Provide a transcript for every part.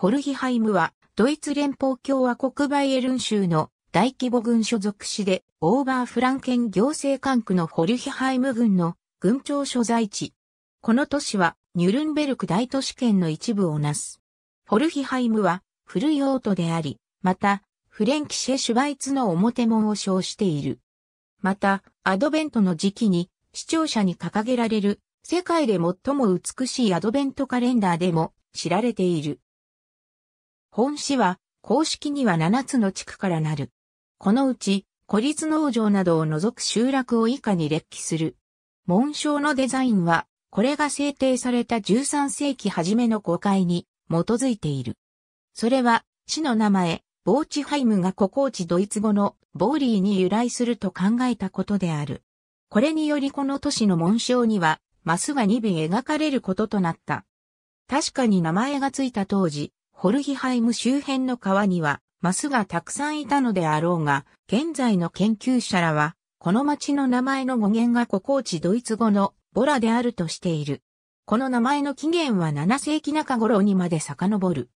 ホルヒハイムは、ドイツ連邦共和国バイエルン州の大規模軍所属市で、オーバーフランケン行政管区のホルヒハイム軍の軍庁所在地。この都市は、ニュルンベルク大都市圏の一部をなす。ホルヒハイムは、古い王都であり、また、フレンキシェ・シュバイツの表門を称している。また、アドベントの時期に、視聴者に掲げられる、世界で最も美しいアドベントカレンダーでも知られている。本市は、公式には7つの地区からなる。このうち、孤立農場などを除く集落を以下に列記する。紋章のデザインは、これが制定された13世紀初めの誤解に基づいている。それは、市の名前、ボーチハイムが古高地ドイツ語のボーリーに由来すると考えたことである。これによりこの都市の紋章には、マスが2尾描かれることとなった。確かに名前がついた当時、ホルヒハイム周辺の川には、マスがたくさんいたのであろうが、現在の研究者らは、この町の名前の語源がここ地ドイツ語のボラであるとしている。この名前の起源は7世紀中頃にまで遡る。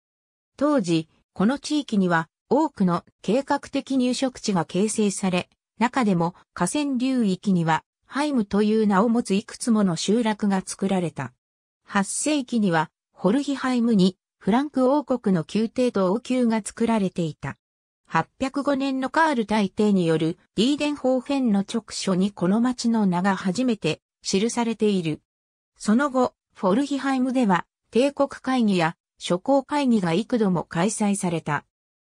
当時、この地域には多くの計画的入植地が形成され、中でも河川流域にはハイムという名を持ついくつもの集落が作られた。8世紀にはホルヒハイムにフランク王国の宮廷と王宮が作られていた。805年のカール大帝によるリーデンェンの直書にこの町の名が初めて記されている。その後、フォルヒハイムでは帝国会議や諸公会議が幾度も開催された。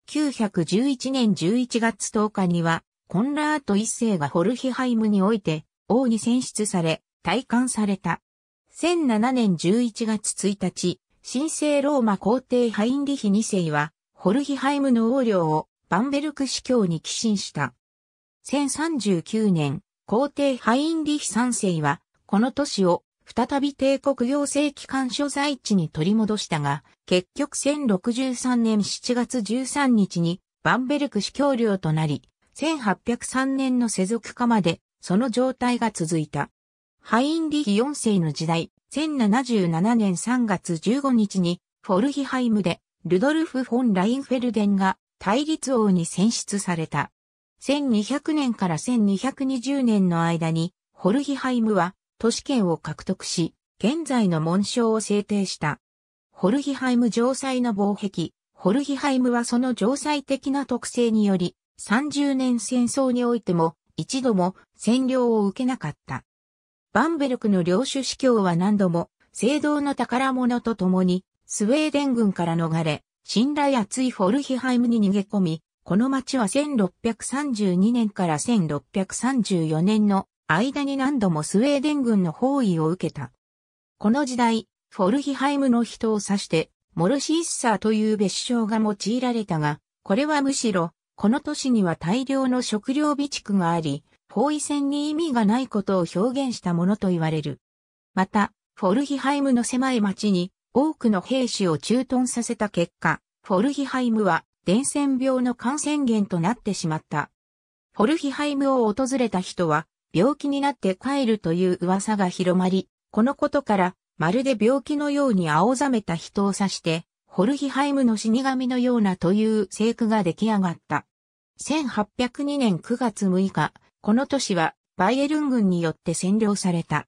911年11月10日には、コンラート一世がホルヒハイムにおいて王に選出され、退官された。1007年11月1日、神聖ローマ皇帝ハインリヒ2世は、ホルヒハイムの王領をバンベルク司教に寄進した。1039年、皇帝ハインリヒ3世は、この都市を再び帝国行政機関所在地に取り戻したが、結局1063年7月13日にバンベルク司教領となり、1803年の世俗化までその状態が続いた。ハインリヒ4世の時代、1077年3月15日に、フォルヒハイムで、ルドルフ・フォン・ラインフェルデンが、対立王に選出された。1200年から1220年の間に、ホルヒハイムは都市圏を獲得し、現在の紋章を制定した。ホルヒハイム城塞の防壁、ホルヒハイムはその城塞的な特性により、30年戦争においても一度も占領を受けなかった。バンベルクの領主司教は何度も、聖堂の宝物と共に、スウェーデン軍から逃れ、信頼厚いフォルヒハイムに逃げ込み、この町は1632年から1634年の間に何度もスウェーデン軍の包囲を受けた。この時代、フォルヒハイムの人を指して、モルシーッサーという別称が用いられたが、これはむしろ、この都市には大量の食料備蓄があり、包囲戦に意味がないことを表現したものと言われる。また、フォルヒハイムの狭い町に多くの兵士を駐屯させた結果、フォルヒハイムは伝染病の感染源となってしまった。フォルヒハイムを訪れた人は病気になって帰るという噂が広まり、このことからまるで病気のように青ざめた人を指して、フォルヒハイムの死神のようなという聖句が出来上がった。1802年9月6日、この都市はバイエルン軍によって占領された。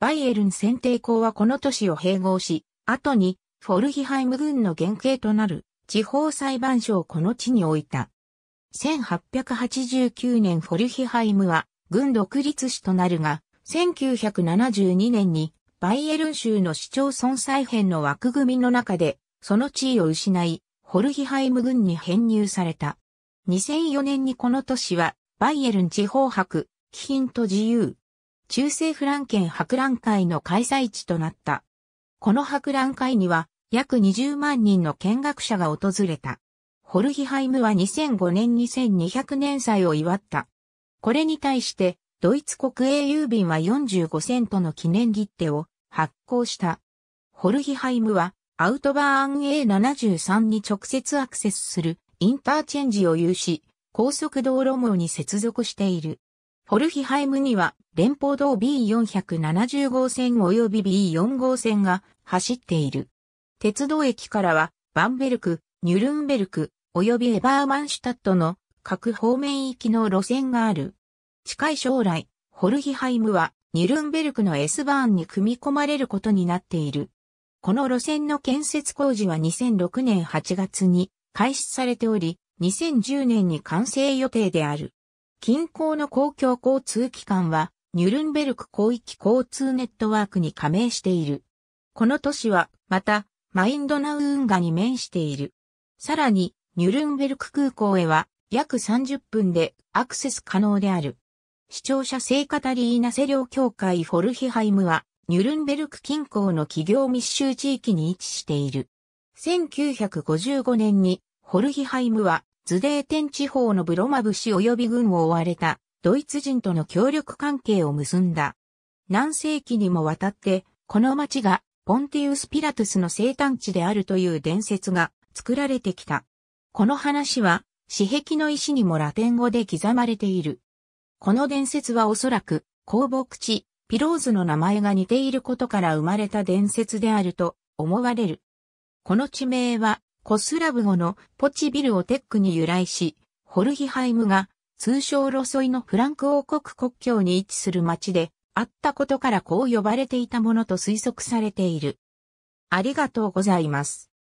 バイエルン選定校はこの都市を併合し、後にフォルヒハイム軍の原型となる地方裁判所をこの地に置いた。1889年フォルヒハイムは軍独立市となるが、1972年にバイエルン州の市町村再編の枠組みの中で、その地位を失い、ホルヒハイム軍に編入された。2004年にこの都市はバイエルン地方博、貴品と自由。中世フランケン博覧会の開催地となった。この博覧会には約20万人の見学者が訪れた。ホルヒハイムは2005年2200年祭を祝った。これに対して、ドイツ国営郵便は45セントの記念切手を発行した。ホルヒハイムはアウトバーン A73 に直接アクセスするインターチェンジを有し、高速道路網に接続している。ホルヒハイムには連邦道 B470 号線及び B4 号線が走っている。鉄道駅からはバンベルク、ニュルンベルク及びエバーマンシュタットの各方面行きの路線がある。近い将来、ホルヒハイムはニュルンベルクの S バーンに組み込まれることになっている。この路線の建設工事は2006年8月に開始されており、2010年に完成予定である。近郊の公共交通機関は、ニュルンベルク広域交通ネットワークに加盟している。この都市は、また、マインドナウ運河に面している。さらに、ニュルンベルク空港へは、約30分でアクセス可能である。視聴者聖カタリーナセ領協会フォルヒハイムは、ニュルンベルク近郊の企業密集地域に位置している。1955年に、ホルヒハイムはズデーテン地方のブロマブ市及び軍を追われたドイツ人との協力関係を結んだ。何世紀にもわたって、この町がポンティウス・ピラトゥスの生誕地であるという伝説が作られてきた。この話は、史壁の石にもラテン語で刻まれている。この伝説はおそらく、公募地、ピローズの名前が似ていることから生まれた伝説であると思われる。この地名は、コスラブ語のポチビルをテックに由来し、ホルヒハイムが通称ロソイのフランク王国国境に位置する町であったことからこう呼ばれていたものと推測されている。ありがとうございます。